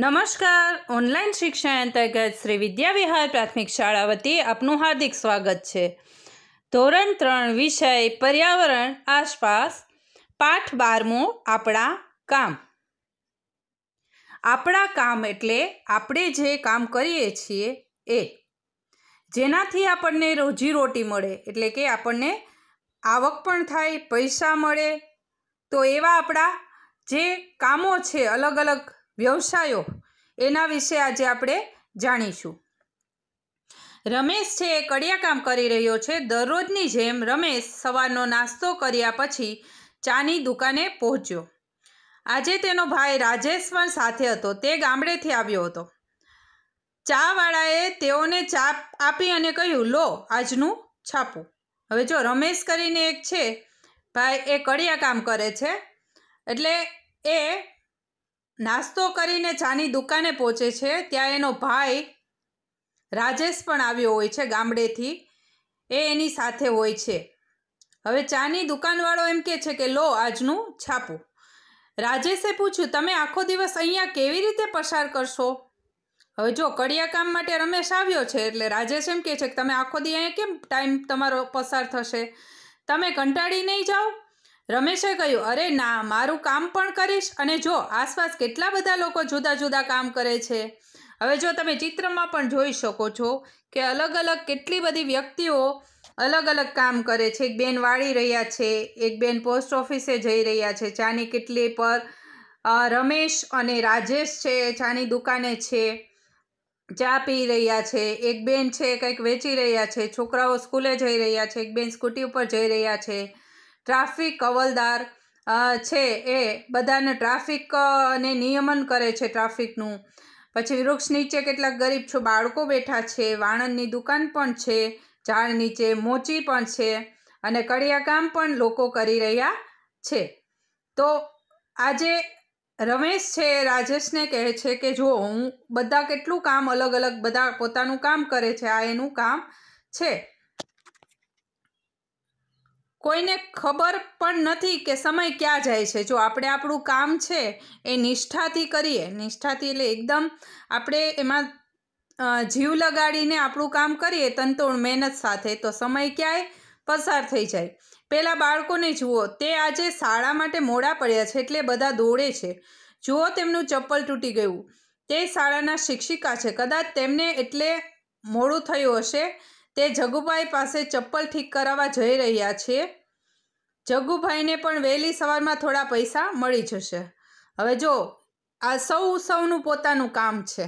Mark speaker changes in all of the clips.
Speaker 1: નમસ્કાર ઓનલાઈન શિક્ષણ અંતર્ગત શ્રી વિદ્યાવિહાર પ્રાથમિક શાળા વતી આપનું હાર્દિક સ્વાગત છે ધોરણ ત્રણ વિષય પર્યાવરણ આસપાસ પાઠ બારમું આપણા કામ આપણા કામ એટલે આપણે જે કામ કરીએ છીએ એ જેનાથી આપણને રોજીરોટી મળે એટલે કે આપણને આવક પણ થાય પૈસા મળે તો એવા આપણા જે કામો છે અલગ અલગ વ્યવસાયો એના વિશે આજે આપણે જાણીશું રમેશ છે એ કડિયાકામ કરી રહ્યો છે દરરોજની જેમ રમેશ સવારનો નાસ્તો કર્યા પછી ચાની દુકાને પહોંચ્યો આજે તેનો ભાઈ રાજેશ પણ સાથે હતો તે ગામડેથી આવ્યો હતો ચાવાળાએ તેઓને ચા આપી અને કહ્યું લો આજનું છાપું હવે જો રમેશ કરીને એક છે ભાઈ એ કડિયા કામ કરે છે એટલે એ નાસ્તો કરીને ચાની દુકાને પહોંચે છે ત્યાં એનો ભાઈ રાજેશ પણ આવ્યો હોય છે ગામડેથી એ એની સાથે હોય છે હવે ચાની દુકાનવાળો એમ કે છે કે લો આજનું છાપું રાજેશે પૂછ્યું તમે આખો દિવસ અહીંયા કેવી રીતે પસાર કરશો હવે જો કડિયા કામ માટે રમેશ આવ્યો છે એટલે રાજેશ એમ કહે છે કે તમે આખો દી અહીંયા કેમ ટાઈમ તમારો પસાર થશે તમે કંટાળી નહીં જાઓ રમેશે કહ્યું અરે ના મારું કામ પણ કરીશ અને જો આસપાસ કેટલા બધા લોકો જુદા જુદા કામ કરે છે હવે જો તમે ચિત્રમાં પણ જોઈ શકો છો કે અલગ અલગ કેટલી બધી વ્યક્તિઓ અલગ અલગ કામ કરે છે એક બેન વાળી રહ્યા છે એક બેન પોસ્ટ ઓફિસે જઈ રહ્યા છે ચાની કેટલી પર રમેશ અને રાજેશ છે ચાની દુકાને છે ચા પી રહ્યા છે એક બેન છે કંઈક વેચી રહ્યા છે છોકરાઓ સ્કૂલે જઈ રહ્યા છે એક બેન સ્કૂટી ઉપર જઈ રહ્યા છે ટ્રાફિક અવલદાર છે એ બધાને ટ્રાફિકને નિયમન કરે છે ટ્રાફિકનું પછી વૃક્ષ નીચે કેટલાક ગરીબ છો બાળકો બેઠા છે વાણંદની દુકાન પણ છે ઝાડ નીચે મોચી પણ છે અને કડિયાકામ પણ લોકો કરી રહ્યા છે તો આજે રમેશ છે રાજેશને કહે છે કે જો હું બધા કેટલું કામ અલગ અલગ બધા પોતાનું કામ કરે છે આ એનું કામ છે કોઈને ખબર પણ નથી કે સમય ક્યાં જાય છે જો આપણે આપણું કામ છે એ નિષ્ઠાથી કરીએ નિષ્ઠાથી એટલે એકદમ આપણે એમાં જીવ લગાડીને આપણું કામ કરીએ તંતોડ મહેનત સાથે તો સમય ક્યાંય પસાર થઈ જાય પહેલાં બાળકોને જુઓ તે આજે શાળા માટે મોડા પડ્યા છે એટલે બધા દોડે છે જુઓ તેમનું ચપ્પલ તૂટી ગયું તે શાળાના શિક્ષિકા છે કદાચ તેમને એટલે મોડું થયું હશે તે જગુભાઈ પાસે ચપ્પલ ઠીક કરાવવા જઈ રહ્યા છે જગુભાઈને પણ વહેલી સવારમાં થોડા પૈસા મળી જશે હવે જો આ સૌ સૌનું પોતાનું કામ છે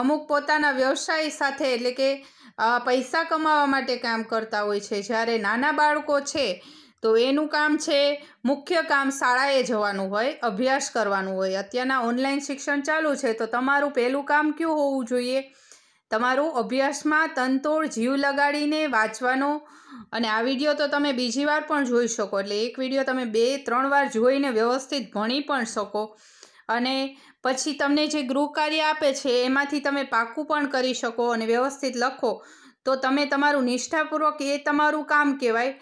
Speaker 1: અમુક પોતાના વ્યવસાય સાથે એટલે કે પૈસા કમાવા માટે કામ કરતા હોય છે જ્યારે નાના બાળકો છે તો એનું કામ છે મુખ્ય કામ શાળાએ જવાનું હોય અભ્યાસ કરવાનું હોય અત્યારના ઓનલાઈન શિક્ષણ ચાલુ છે તો તમારું પહેલું કામ કયું હોવું જોઈએ તમારું અભ્યાસમાં તનતોડ જીવ લગાડીને વાંચવાનો અને આ વિડીયો તો તમે બીજી વાર પણ જોઈ શકો એટલે એક વિડીયો તમે બે ત્રણ વાર જોઈને વ્યવસ્થિત ભણી પણ શકો અને પછી તમને જે ગૃહ કાર્ય આપે છે એમાંથી તમે પાકું પણ કરી શકો અને વ્યવસ્થિત લખો તો તમે તમારું નિષ્ઠાપૂર્વક એ તમારું કામ કહેવાય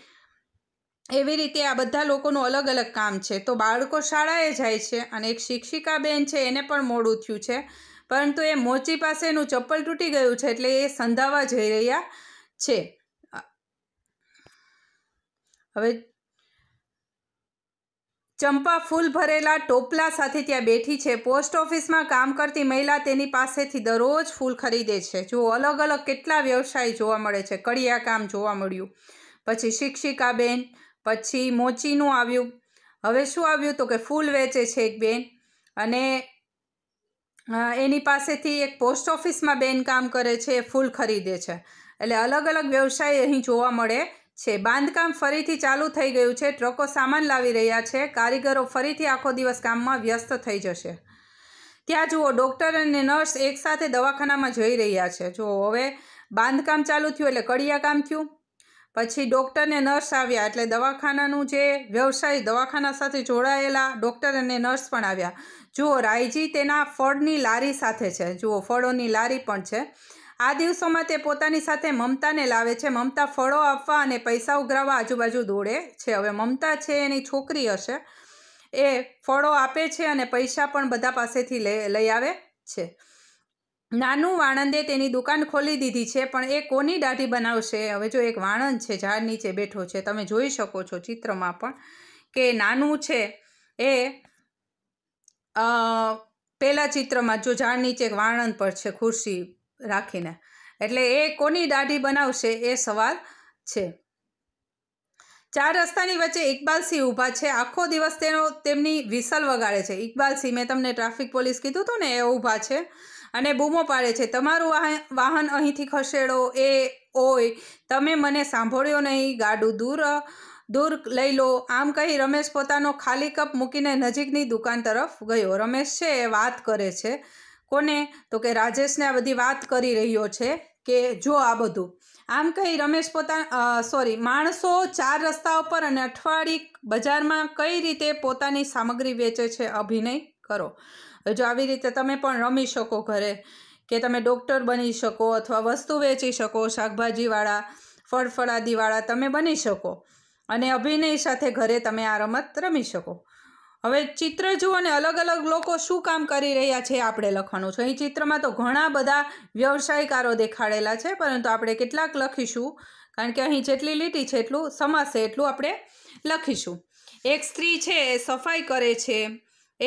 Speaker 1: એવી રીતે આ બધા લોકોનું અલગ અલગ કામ છે તો બાળકો શાળાએ જાય છે અને એક શિક્ષિકા બેન છે એને પણ મોડું થયું છે પરંતુ એ મોચી પાસેનું ચપ્પલ તૂટી ગયું છે એટલે એ સંધાવા જઈ રહ્યા છે હવે ચંપા ફૂલ ભરેલા ટોપલા સાથે ત્યાં બેઠી છે પોસ્ટ ઓફિસમાં કામ કરતી મહિલા તેની પાસેથી દરરોજ ફૂલ ખરીદે છે જો અલગ અલગ કેટલા વ્યવસાય જોવા મળે છે કડિયા કામ જોવા મળ્યું પછી શિક્ષિકા બેન પછી મોચીનું આવ્યું હવે શું આવ્યું તો કે ફૂલ વેચે છે એક બેન અને એની પાસેથી એક પોસ્ટ ઓફિસમાં બેન કામ કરે છે એ ફૂલ ખરીદે છે એટલે અલગ અલગ વ્યવસાય અહીં જોવા મળે છે બાંધકામ ફરીથી ચાલુ થઈ ગયું છે ટ્રકો સામાન લાવી રહ્યા છે કારીગરો ફરીથી આખો દિવસ કામમાં વ્યસ્ત થઈ જશે ત્યાં જુઓ ડૉક્ટર અને નર્સ એકસાથે દવાખાનામાં જઈ રહ્યા છે જુઓ હવે બાંધકામ ચાલુ થયું એટલે કડિયા કામ થયું પછી ડૉક્ટર ને નર્સ આવ્યા એટલે દવાખાનાનું જે વ્યવસાય દવાખાના સાથે જોડાયેલા ડૉક્ટર અને નર્સ પણ આવ્યા જુઓ રાયજી તેના ફળની લારી સાથે છે જુઓ ફળોની લારી પણ છે આ દિવસોમાં તે પોતાની સાથે મમતાને લાવે છે મમતા ફળો આપવા અને પૈસા ઉઘરાવવા આજુબાજુ દોડે છે હવે મમતા છે એની છોકરી હશે એ ફળો આપે છે અને પૈસા પણ બધા પાસેથી લઈ આવે છે નાનું વાણંદે તેની દુકાન ખોલી દીધી છે પણ એ કોની દાઢી બનાવશે હવે જો એક વાણંદ છે ઝાડ નીચે બેઠો છે તમે જોઈ શકો છો ચિત્રમાં પણ કે નાનું છે એ પહેલા ચિત્રમાં જો ઝાડ નીચે એક વાણંદ પર છે ખુરશી રાખીને એટલે એ કોની દાઢી બનાવશે એ સવાલ છે ચાર રસ્તાની વચ્ચે ઇકબાલસિંહ ઊભા છે આખો દિવસ તેનો તેમની વિસલ વગાડે છે ઇકબાલસિંહ મેં તમને ટ્રાફિક પોલીસ કીધું હતું ને એ ઊભા છે અને બૂમો પાડે છે તમારું વાહન અહીંથી ખસેડો એ ઓય તમે મને સાંભળ્યો નહીં ગાડું દૂર દૂર લઈ લો આમ કહી રમેશ પોતાનો ખાલી કપ મૂકીને નજીકની દુકાન તરફ ગયો રમેશ છે એ વાત કરે છે કોને તો કે રાજેશને આ બધી વાત કરી રહ્યો છે કે જો આ બધું આમ કહી રમેશ પોતા સોરી માણસો ચાર રસ્તા ઉપર અને અઠવાડિક બજારમાં કઈ રીતે પોતાની સામગ્રી વેચે છે અભિનય કરો જો આવી રીતે તમે પણ રમી શકો ઘરે કે તમે ડૉક્ટર બની શકો અથવા વસ્તુ વેચી શકો શાકભાજીવાળા ફળફળાદીવાળા તમે બની શકો અને અભિનય સાથે ઘરે તમે આ રમત રમી શકો હવે ચિત્ર જુઓ અને અલગ અલગ લોકો શું કામ કરી રહ્યા છે આપણે લખવાનું છે અહીં ચિત્રમાં તો ઘણા બધા વ્યવસાયકારો દેખાડેલા છે પરંતુ આપણે કેટલાક લખીશું કારણ કે અહીં જેટલી લીટી છે એટલું સમાશે એટલું આપણે લખીશું એક સ્ત્રી છે એ સફાઈ કરે છે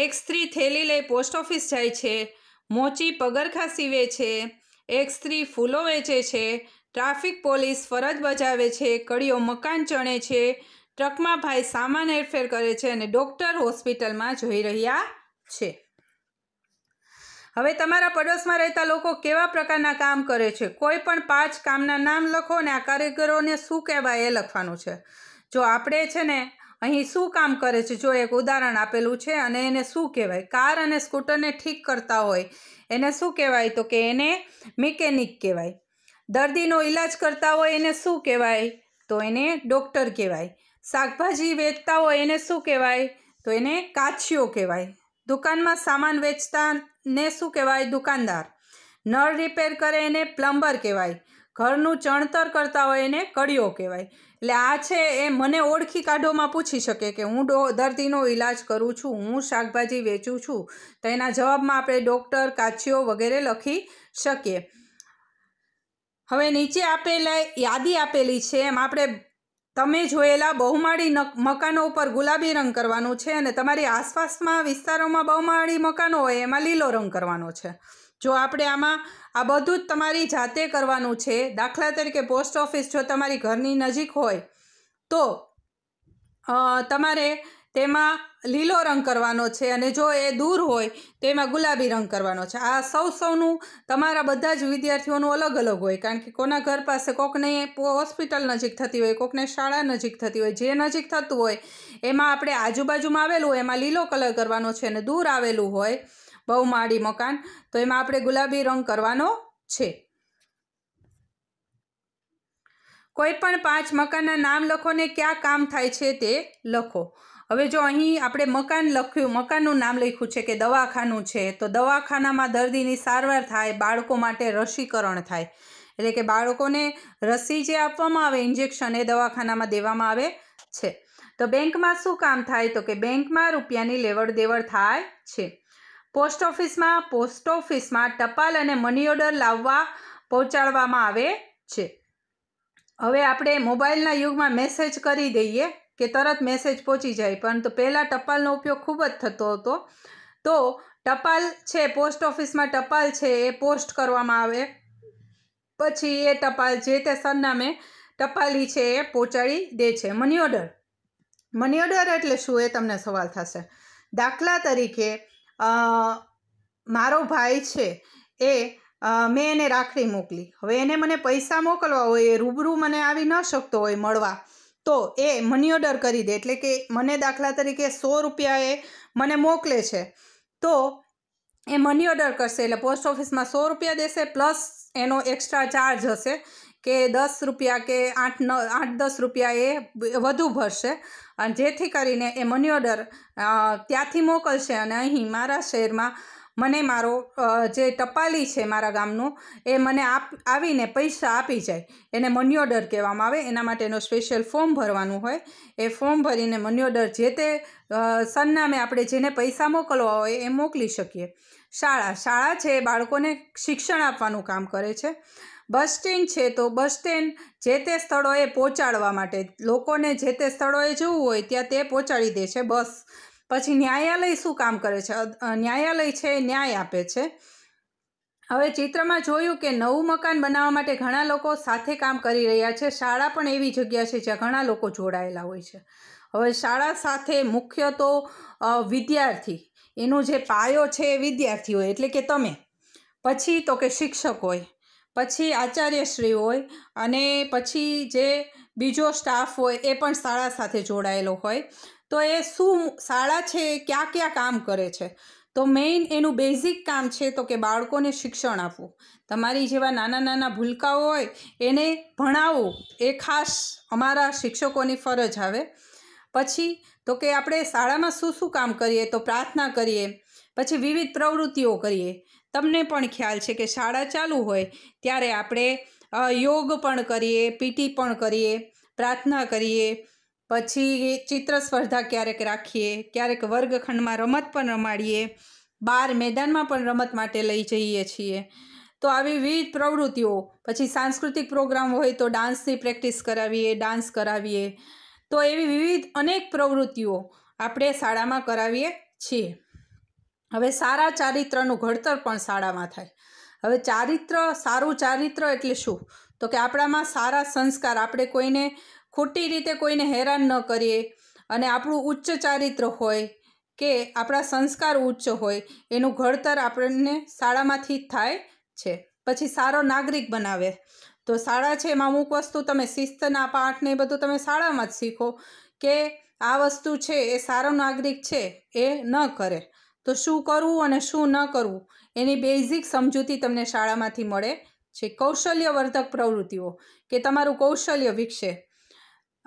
Speaker 1: એક સ્ત્રી થેલી લઈ પોસ્ટ ઓફિસ જાય છે મોચી પગરખા સીવે છે એક સ્ત્રી ફૂલો વેચે છે ટ્રાફિક પોલીસ ફરજ બજાવે છે કડીઓ મકાન ચણે છે ટ્રકમાં ભાઈ સામાન હેરફેર કરે છે અને ડૉક્ટર હોસ્પિટલમાં જોઈ રહ્યા છે હવે તમારા પડોશમાં રહેતા લોકો કેવા પ્રકારના કામ કરે છે કોઈ પણ પાંચ કામના નામ લખો અને આ કારીગરોને શું કહેવાય એ લખવાનું છે જો આપણે છે ને અહીં શું કામ કરે છે જો એક ઉદાહરણ આપેલું છે અને એને શું કહેવાય કાર અને સ્કૂટરને ઠીક કરતા હોય એને શું કહેવાય તો કે એને મિકેનિક કહેવાય દર્દીનો ઈલાજ કરતા હોય એને શું કહેવાય તો એને ડૉક્ટર કહેવાય શાકભાજી વેચતા હોય એને શું કહેવાય તો એને કાછીઓ કહેવાય દુકાનમાં સામાન વેચતા ને શું કહેવાય દુકાનદાર નળ રિપેર કરે એને પ્લમ્બર કહેવાય ઘરનું ચણતર કરતા હોય એને કડીઓ કહેવાય એટલે આ છે એ મને ઓળખી કાઢોમાં પૂછી શકે કે હું ડો દર્દીનો ઈલાજ કરું છું હું શાકભાજી વેચું છું તો એના જવાબમાં આપણે ડૉક્ટર કાછીઓ વગેરે લખી શકીએ હવે નીચે આપેલા યાદી આપેલી છે એમ આપણે તમે જોયેલા બહુમાળી મકાનો ઉપર ગુલાબી રંગ કરવાનો છે અને તમારી આસપાસમાં વિસ્તારોમાં બહુમાળી મકાનો હોય એમાં લીલો રંગ કરવાનો છે જો આપણે આમાં આ બધું જ તમારી જાતે કરવાનું છે દાખલા તરીકે પોસ્ટ ઓફિસ જો તમારી ઘરની નજીક હોય તો તમારે તેમાં લીલો રંગ કરવાનો છે અને જો એ દૂર હોય તો એમાં ગુલાબી રંગ કરવાનો છે આ સૌ સૌનું તમારા બધા જ વિદ્યાર્થીઓનું અલગ અલગ હોય કારણ કે કોના ઘર પાસે કોકને હોસ્પિટલ નજીક થતી હોય કોકને શાળા નજીક થતી હોય જે નજીક થતું હોય એમાં આપણે આજુબાજુમાં આવેલું હોય એમાં લીલો કલર કરવાનો છે અને દૂર આવેલું હોય બહુ માડી મકાન તો એમાં આપણે ગુલાબી રંગ કરવાનો છે કોઈ પણ પાંચ મકાનના નામ લખો ને ક્યાં કામ થાય છે તે લખો હવે જો અહીં આપણે મકાન લખ્યું મકાનનું નામ લખ્યું છે કે દવાખાનું છે તો દવાખાનામાં દર્દીની સારવાર થાય બાળકો માટે રસીકરણ થાય એટલે કે બાળકોને રસી જે આપવામાં આવે ઇન્જેક્શન એ દવાખાનામાં દેવામાં આવે છે તો બેંકમાં શું કામ થાય તો કે બેંકમાં રૂપિયાની લેવડ દેવડ થાય છે પોસ્ટ ઓફિસમાં પોસ્ટ ઓફિસમાં ટપાલ અને મની ઓર્ડર લાવવા પહોંચાડવામાં આવે છે હવે આપણે મોબાઈલના યુગમાં મેસેજ કરી દઈએ કે તરત મેસેજ પહોંચી જાય પણ તો પહેલાં ટપાલનો ઉપયોગ ખૂબ જ થતો હતો તો ટપાલ છે પોસ્ટ ઓફિસમાં ટપાલ છે એ પોસ્ટ કરવામાં આવે પછી એ ટપાલ જે તે સરનામે ટપાલી છે એ પહોંચાડી દે છે મની ઓર્ડર મની ઓર્ડર એટલે શું એ તમને સવાલ થશે દાખલા તરીકે મારો ભાઈ છે એ મેં એને રાખડી મોકલી હવે એને મને પૈસા મોકલવા હોય એ રૂબરૂ મને આવી ન શકતો હોય મળવા તો એ મની ઓર્ડર કરી દે એટલે કે મને દાખલા તરીકે સો રૂપિયા એ મને મોકલે છે તો એ મની ઓર્ડર કરશે એટલે પોસ્ટ ઓફિસમાં સો રૂપિયા દેશે પ્લસ એનો એક્સ્ટ્રા ચાર્જ હશે કે દસ રૂપિયા કે આઠ ન આઠ દસ રૂપિયા એ વધુ ભરશે અને જેથી કરીને એ મની ઓર્ડર ત્યાંથી મોકલશે અને અહીં મારા શહેરમાં મને મારો જે ટપાલી છે મારા ગામનું એ મને આપ આવીને પૈસા આપી જાય એને મની ઓર્ડર કહેવામાં આવે એના માટેનો સ્પેશિયલ ફોર્મ ભરવાનું હોય એ ફોર્મ ભરીને મની ઓર્ડર જે તે સરનામે આપણે જેને પૈસા મોકલવા હોય એ મોકલી શકીએ શાળા શાળા છે એ બાળકોને શિક્ષણ આપવાનું કામ કરે છે બસ સ્ટેન્ડ છે તો બસ સ્ટેન્ડ જે તે સ્થળોએ પહોંચાડવા માટે લોકોને જે તે સ્થળોએ જવું હોય ત્યાં તે પહોંચાડી દે છે બસ પછી ન્યાયાલય શું કામ કરે છે ન્યાયાલય છે એ ન્યાય આપે છે હવે ચિત્રમાં જોયું કે નવું મકાન બનાવવા માટે ઘણા લોકો સાથે કામ કરી રહ્યા છે શાળા પણ એવી જગ્યા છે જ્યાં ઘણા લોકો જોડાયેલા હોય છે હવે શાળા સાથે મુખ્ય તો વિદ્યાર્થી એનો જે પાયો છે એ વિદ્યાર્થી હોય એટલે કે તમે પછી તો કે શિક્ષક હોય પછી આચાર્યશ્રી હોય અને પછી જે બીજો સ્ટાફ હોય એ પણ શાળા સાથે જોડાયેલો હોય તો એ શું શાળા છે એ કયા ક્યાં કામ કરે છે તો મેઇન એનું બેઝિક કામ છે તો કે બાળકોને શિક્ષણ આપવું તમારી જેવા નાના નાના ભૂલકાઓ હોય એને ભણાવવું એ ખાસ અમારા શિક્ષકોની ફરજ આવે પછી તો કે આપણે શાળામાં શું શું કામ કરીએ તો પ્રાર્થના કરીએ પછી વિવિધ પ્રવૃત્તિઓ કરીએ તમને પણ ખ્યાલ છે કે શાળા ચાલુ હોય ત્યારે આપણે યોગ પણ કરીએ પીટી પણ કરીએ પ્રાર્થના કરીએ પછી ચિત્ર સ્પર્ધા ક્યારેક રાખીએ ક્યારેક વર્ગખંડમાં રમત પણ રમાડીએ બહાર મેદાનમાં પણ રમત માટે લઈ જઈએ છીએ તો આવી વિવિધ પ્રવૃત્તિઓ પછી સાંસ્કૃતિક પ્રોગ્રામ હોય તો ડાન્સની પ્રેક્ટિસ કરાવીએ ડાન્સ કરાવીએ તો એવી વિવિધ અનેક પ્રવૃત્તિઓ આપણે શાળામાં કરાવીએ છીએ હવે સારા ચારિત્રનું ઘડતર પણ શાળામાં થાય હવે ચારિત્ર સારું ચારિત્ર એટલે શું તો કે આપણામાં સારા સંસ્કાર આપણે કોઈને ખોટી રીતે કોઈને હેરાન ન કરીએ અને આપણું ઉચ્ચ ચારિત્ર હોય કે આપણા સંસ્કાર ઉચ્ચ હોય એનું ઘડતર આપણને શાળામાંથી થાય છે પછી સારો નાગરિક બનાવે તો શાળા છે એમાં અમુક વસ્તુ તમે શિસ્તના પાઠ એ બધું તમે શાળામાં જ શીખો કે આ વસ્તુ છે એ સારો નાગરિક છે એ ન કરે તો શું કરવું અને શું ન કરવું એની બેઝિક સમજૂતી તમને શાળામાંથી મળે છે કૌશલ્યવર્ધક પ્રવૃત્તિઓ કે તમારું કૌશલ્ય વિકસે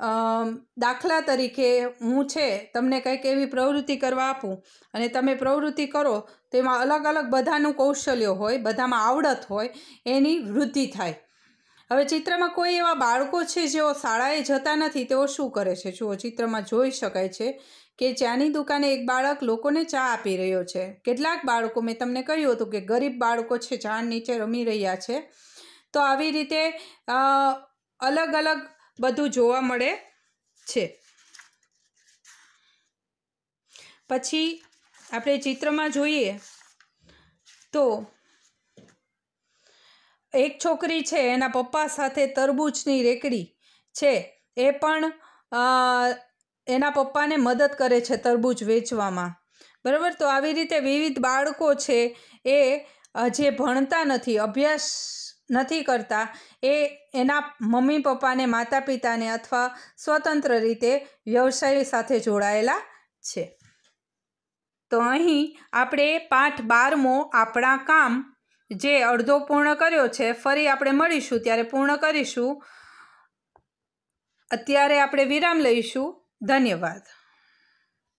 Speaker 1: દાખલા તરીકે હું છે તમને કંઈક એવી પ્રવૃત્તિ કરવા આપું અને તમે પ્રવૃત્તિ કરો તો એમાં અલગ અલગ બધાનું કૌશલ્ય હોય બધામાં આવડત હોય એની વૃદ્ધિ થાય હવે ચિત્રમાં કોઈ એવા બાળકો છે જેઓ શાળાએ જતા નથી તેઓ શું કરે છે જુઓ ચિત્રમાં જોઈ શકાય છે કે ચાની દુકાને એક બાળક લોકોને ચા આપી રહ્યો છે કેટલાક બાળકો મેં તમને કહ્યું હતું કે ગરીબ બાળકો છે ઝાડ નીચે રમી રહ્યા છે તો આવી રીતે અલગ અલગ બધું જોવા મળે છે પછી આપણે ચિત્રમાં જોઈએ તો એક છોકરી છે એના પપ્પા સાથે તરબૂચની રેકડી છે એ પણ એના પપ્પાને મદદ કરે છે તરબૂચ વેચવામાં બરાબર તો આવી રીતે વિવિધ બાળકો છે એ જે ભણતા નથી અભ્યાસ નથી કરતા એ એના મમ્મી પપ્પાને માતા પિતાને અથવા સ્વતંત્ર રીતે વ્યવસાય સાથે જોડાયેલા છે તો અહીં આપણે પાઠ બારમો આપણા કામ જે અડધો પૂર્ણ કર્યો છે ફરી આપણે મળીશું ત્યારે પૂર્ણ કરીશું અત્યારે આપણે વિરામ લઈશું ધન્યવાદ